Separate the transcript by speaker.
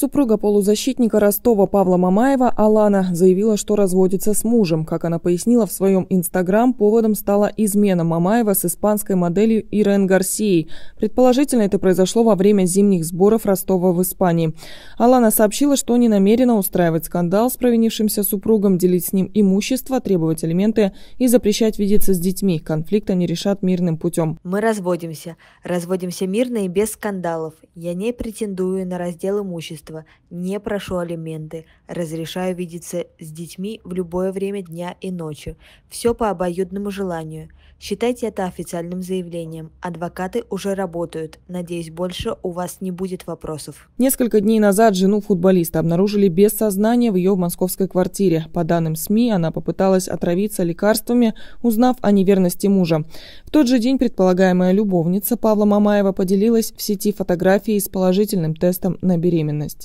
Speaker 1: Супруга полузащитника Ростова Павла Мамаева Алана заявила, что разводится с мужем. Как она пояснила в своем инстаграм, поводом стала измена Мамаева с испанской моделью Ирен Гарсией. Предположительно, это произошло во время зимних сборов Ростова в Испании. Алана сообщила, что не намерена устраивать скандал с провинившимся супругом, делить с ним имущество, требовать элементы и запрещать видеться с детьми. Конфликт они решат мирным путем.
Speaker 2: Мы разводимся. Разводимся мирно и без скандалов. Я не претендую на раздел имущества имущества, не прошу алименты, разрешаю видеться с детьми в любое время дня и ночи. Все по обоюдному желанию. Считайте это официальным заявлением. Адвокаты уже работают. Надеюсь, больше у вас не будет вопросов.
Speaker 1: Несколько дней назад жену футболиста обнаружили без сознания в ее московской квартире. По данным СМИ, она попыталась отравиться лекарствами, узнав о неверности мужа. В тот же день предполагаемая любовница Павла Мамаева поделилась в сети фотографией с положительным тестом на беременность.